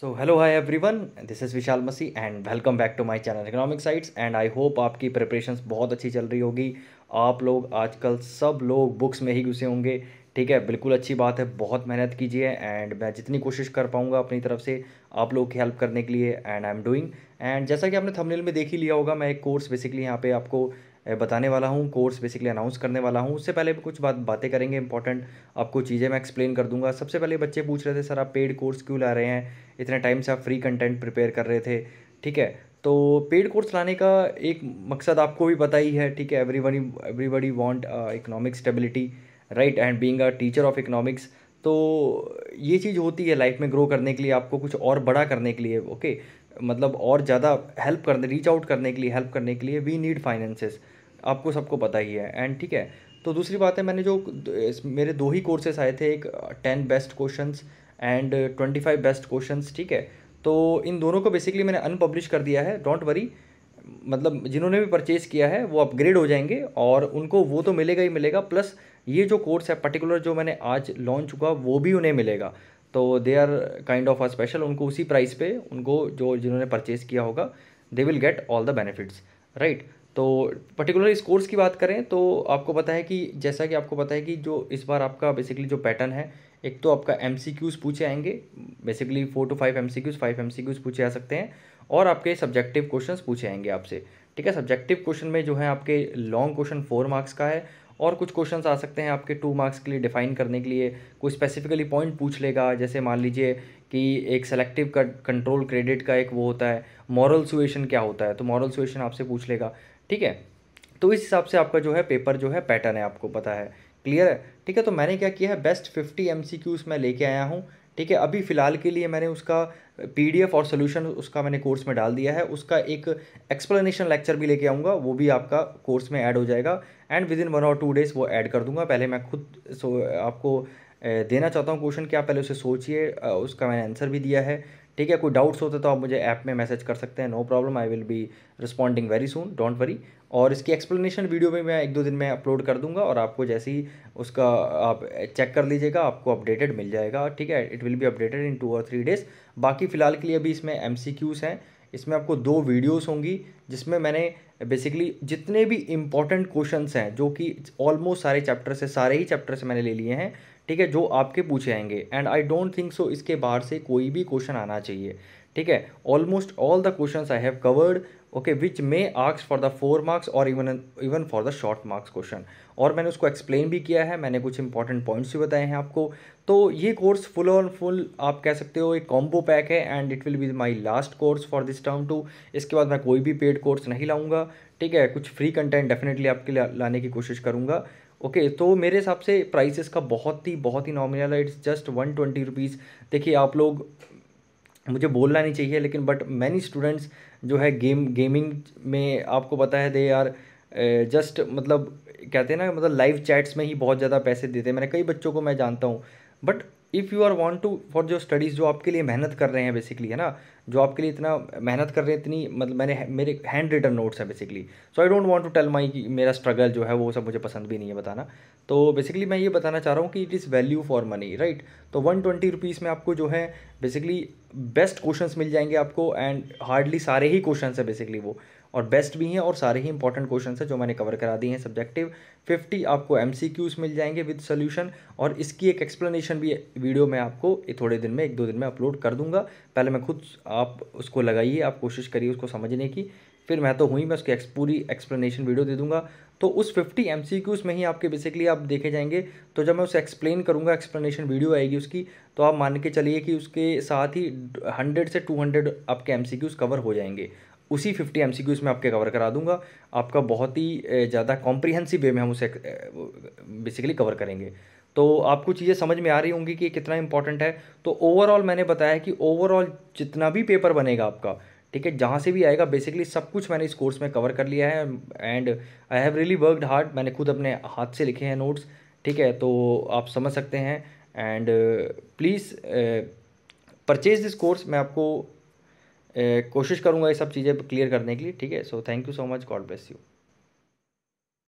So hello hi everyone this is Vishal Masi and welcome back to my channel economic sites and I hope आपकी preparations बहुत अच्छी चल रही होगी आप लोग आजकल सब लोग बुक्स में ही घुसे होंगे ठीक है बिल्कुल अच्छी बात है बहुत मेहनत कीजिए एंड मैं जितनी कोशिश कर पाऊँगा अपनी तरफ से आप लोग की हेल्प करने के लिए and I am doing and जैसा कि आपने थंबनेल में देख ही लिया होगा मैं एक कोर्स बेसिकली यहाँ पे आपको बताने वाला हूँ कोर्स बेसिकली अनाउंस करने वाला हूँ उससे पहले भी कुछ बात बातें करेंगे इंपॉर्टेंट आपको चीज़ें मैं एक्सप्लेन कर दूंगा सबसे पहले बच्चे पूछ रहे थे सर आप पेड कोर्स क्यों ला रहे हैं इतने टाइम से आप फ्री कंटेंट प्रिपेयर कर रहे थे ठीक है तो पेड कोर्स लाने का एक मकसद आपको भी पता ही है ठीक है every everybody want economic stability right and being a teacher of economics तो ये चीज़ होती है लाइफ में ग्रो करने के लिए आपको कुछ और बड़ा करने के लिए ओके okay? मतलब और ज़्यादा हेल्प करने रीच आउट करने के लिए हेल्प करने के लिए वी नीड फाइनेंसेस आपको सबको पता ही है एंड ठीक है तो दूसरी बात है मैंने जो मेरे दो ही कोर्सेस आए थे एक ten best question and twenty five best question ठीक है तो इन दोनों को बेसिकली मैंने अनपब्लिश कर दिया है डोंट वरी मतलब जिन्होंने भी परचेज़ किया है वो अपग्रेड हो जाएंगे और उनको वो तो मिलेगा ही मिलेगा प्लस ये जो कोर्स है पर्टिकुलर जो मैंने आज लॉन्च हुआ वो भी उन्हें मिलेगा तो they are kind of a special उनको उसी प्राइस पे उनको जो जिन्होंने परचेज़ किया होगा they will get all the benefits right तो पर्टिकुलर इस कोर्स की बात करें तो आपको पता है कि जैसा कि आपको पता है कि जो इस बार आपका बेसिकली जो पैटर्न है एक तो आपका एम सी क्यूज़ पूछे आएंगे basically four to five M C Qs five M C Qs पूछे आ सकते हैं और आपके सब्जेक्टिव क्वेश्चंस पूछे आएंगे आपसे ठीक है सब्जेक्टिव क्वेश्चन में जो है आपके लॉन्ग क्वेश्चन फोर मार्क्स का है और कुछ क्वेश्चन आ सकते हैं आपके टू मार्क्स के लिए डिफाइन करने के लिए कोई स्पेसिफिकली पॉइंट पूछ लेगा जैसे मान लीजिए कि एक सेलेक्टिव कंट्रोल क्रेडिट का एक वो होता है मॉरल सुएशन क्या होता है तो मॉरल सुएशन आपसे पूछ लेगा ठीक है तो इस हिसाब से आपका जो है पेपर जो है पैटर्न है आपको पता है क्लियर है ठीक है तो मैंने क्या किया है best fifty M C Qs मैं लेके आया हूँ ठीक है अभी फ़िलहाल के लिए मैंने उसका पीडीएफ और सोल्यूशन उसका मैंने कोर्स में डाल दिया है उसका एक एक्सप्लेनेशन लेक्चर भी लेके आऊँगा वो भी आपका कोर्स में ऐड हो जाएगा एंड विद इन वन और टू डेज़ वो ऐड कर दूंगा पहले मैं खुद सो आपको देना चाहता हूँ क्वेश्चन क्या पहले उसे सोचिए उसका मैंने आंसर भी दिया है ठीक है कोई डाउट्स होते तो आप मुझे ऐप में मैसेज कर सकते हैं no problem I will be responding very soon don't worry और इसकी एक्सप्लेनेशन वीडियो भी मैं एक दो दिन में अपलोड कर दूंगा और आपको जैसे ही उसका आप चेक कर लीजिएगा आपको अपडेटेड मिल जाएगा ठीक है it will be updated in two और थ्री डेज़ बाकी फ़िलहाल के लिए अभी इसमें एम हैं इसमें आपको दो वीडियोस होंगी जिसमें मैंने बेसिकली जितने भी इम्पॉर्टेंट क्वेश्चंस हैं जो कि ऑलमोस्ट सारे चैप्टर से सारे ही चैप्टर से मैंने ले लिए हैं ठीक है जो आपके पूछे आएंगे and I don't think so इसके बाहर से कोई भी क्वेश्चन आना चाहिए ठीक है almost all the question I have covered okay which may arcs for the four marks और even even for the short marks question और मैंने उसको एक्सप्लेन भी किया है मैंने कुछ इंपॉर्टेंट पॉइंट्स भी बताए हैं आपको तो ये कोर्स फुल ऑन फुल आप कह सकते हो एक कॉम्बो पैक है and it will be my last course for this term too इसके बाद मैं कोई भी पेड कोर्स नहीं लाऊंगा ठीक है कुछ फ्री कंटेंट डेफिनेटली आपके लिए लाने की कोशिश करूँगा ओके okay, तो मेरे हिसाब से प्राइस इसका बहुत ही बहुत ही नॉमिनल है it's just one twenty rupees देखिए आप लोग मुझे बोलना नहीं चाहिए लेकिन बट मैनी स्टूडेंट्स जो है गेम गेमिंग में आपको पता है दे आर जस्ट मतलब कहते हैं ना मतलब लाइव चैट्स में ही बहुत ज़्यादा पैसे देते हैं मैंने कई बच्चों को मैं जानता हूँ but if you are want to for जो स्टडीज़ जो आपके लिए मेहनत कर रहे हैं बेसिकली है ना जो आपके लिए इतना मेहनत कर रहे हैं इतनी मतलब मैंने मेरे हैंड रिटन नोट्स है basically so I don't want to tell my मेरा स्ट्रगल जो है वो सब मुझे पसंद भी नहीं है बताना तो बेसिकली मैं ये बताना चाह रहा हूँ कि it is value for money right तो वन ट्वेंटी रुपीज़ में आपको जो है बेसिकली बेस्ट क्वेश्चन मिल जाएंगे आपको एंड हार्डली सारे ही क्वेश्चन है बेसिकली वो और बेस्ट भी हैं और सारे ही इंपॉर्टेंट क्वेश्चन है जो मैंने कवर करा दिए हैं सब्जेक्टिव फिफ्टी आपको एम मिल जाएंगे विद सोल्यूशन और इसकी एक एक्सप्लेनेशन भी वीडियो में आपको थोड़े दिन में एक दो दिन में अपलोड कर दूंगा पहले मैं खुद आप उसको लगाइए आप कोशिश करिए उसको समझने की फिर मैं तो हुई मैं उसकी एक्स पूरी एक्सप्लेनेशन वीडियो दे दूंगा तो उस 50 एम में ही आपके बेसिकली आप देखे जाएंगे तो जब मैं उसे एक्सप्लेन करूँगा एक्सप्लेनेशन वीडियो आएगी उसकी तो आप मान के चलिए कि उसके साथ ही 100 से 200 आपके एम कवर हो जाएंगे उसी फिफ्टी एम में आपके कवर करा दूंगा आपका बहुत ही ज़्यादा कॉम्प्रिहेंसिव वे में हम उसे बेसिकली कवर करेंगे तो आपको चीज़ें समझ में आ रही होंगी कि कितना इंपॉर्टेंट है तो ओवरऑल मैंने बताया कि ओवरऑल जितना भी पेपर बनेगा आपका ठीक है जहाँ से भी आएगा बेसिकली सब कुछ मैंने इस कोर्स में कवर कर लिया है and I have really worked hard मैंने खुद अपने हाथ से लिखे हैं नोट्स ठीक है तो आप समझ सकते हैं and please purchase this course मैं आपको कोशिश करूँगा ये सब चीज़ें क्लियर करने के लिए ठीक है so thank you so much God bless you